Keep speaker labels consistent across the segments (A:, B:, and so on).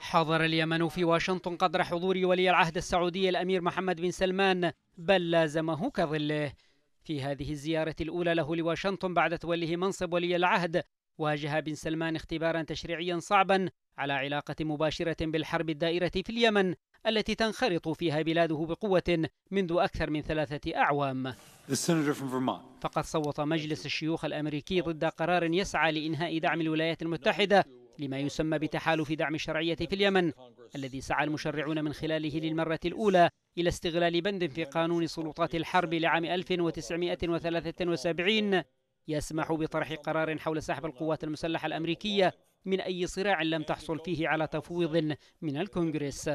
A: حضر اليمن في واشنطن قدر حضور ولي العهد السعودي الأمير محمد بن سلمان بل لازمه كظله في هذه الزيارة الأولى له لواشنطن بعد توليه منصب ولي العهد واجه بن سلمان اختبارا تشريعيا صعبا على علاقة مباشرة بالحرب الدائرة في اليمن التي تنخرط فيها بلاده بقوة منذ أكثر من ثلاثة أعوام فقد صوت مجلس الشيوخ الأمريكي ضد قرار يسعى لإنهاء دعم الولايات المتحدة لما يسمى بتحالف دعم الشرعية في اليمن الذي سعى المشرعون من خلاله للمرة الأولى إلى استغلال بند في قانون سلطات الحرب لعام 1973 يسمح بطرح قرار حول سحب القوات المسلحة الأمريكية من أي صراع لم تحصل فيه على تفويض من الكونغرس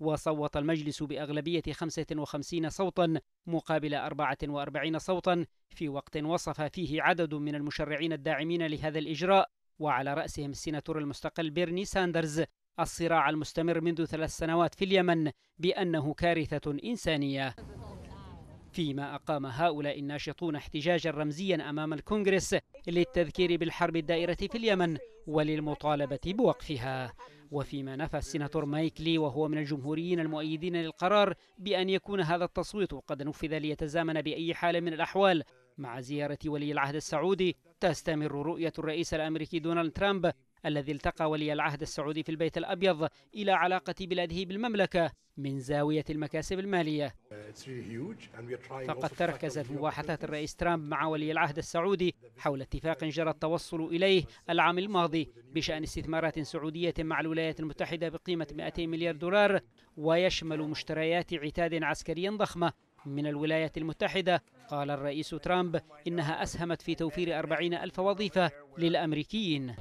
A: وصوت المجلس بأغلبية 55 صوتا مقابل 44 صوتا في وقت وصف فيه عدد من المشرعين الداعمين لهذا الإجراء وعلى رأسهم السيناتور المستقل بيرني ساندرز الصراع المستمر منذ ثلاث سنوات في اليمن بأنه كارثة إنسانية فيما أقام هؤلاء الناشطون احتجاجا رمزيا أمام الكونغرس للتذكير بالحرب الدائرة في اليمن وللمطالبة بوقفها وفيما نفى السيناتور مايك لي وهو من الجمهوريين المؤيدين للقرار بأن يكون هذا التصويت قد نفذ ليتزامن بأي حال من الأحوال مع زيارة ولي العهد السعودي تستمر رؤية الرئيس الأمريكي دونالد ترامب الذي التقى ولي العهد السعودي في البيت الأبيض إلى علاقة بلاده بالمملكة من زاوية المكاسب المالية فقد تركزت مباحثات الرئيس ترامب مع ولي العهد السعودي حول اتفاق جرى التوصل إليه العام الماضي بشأن استثمارات سعودية مع الولايات المتحدة بقيمة 200 مليار دولار ويشمل مشتريات عتاد عسكري ضخمة من الولايات المتحدة قال الرئيس ترامب إنها أسهمت في توفير أربعين ألف وظيفة للأمريكيين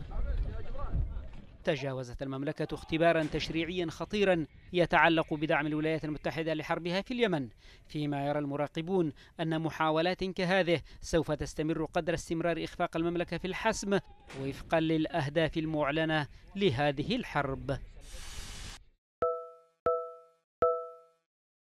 A: تجاوزت المملكة اختبارا تشريعيا خطيرا يتعلق بدعم الولايات المتحدة لحربها في اليمن فيما يرى المراقبون أن محاولات كهذه سوف تستمر قدر استمرار إخفاق المملكة في الحسم وفقا للأهداف المعلنة لهذه الحرب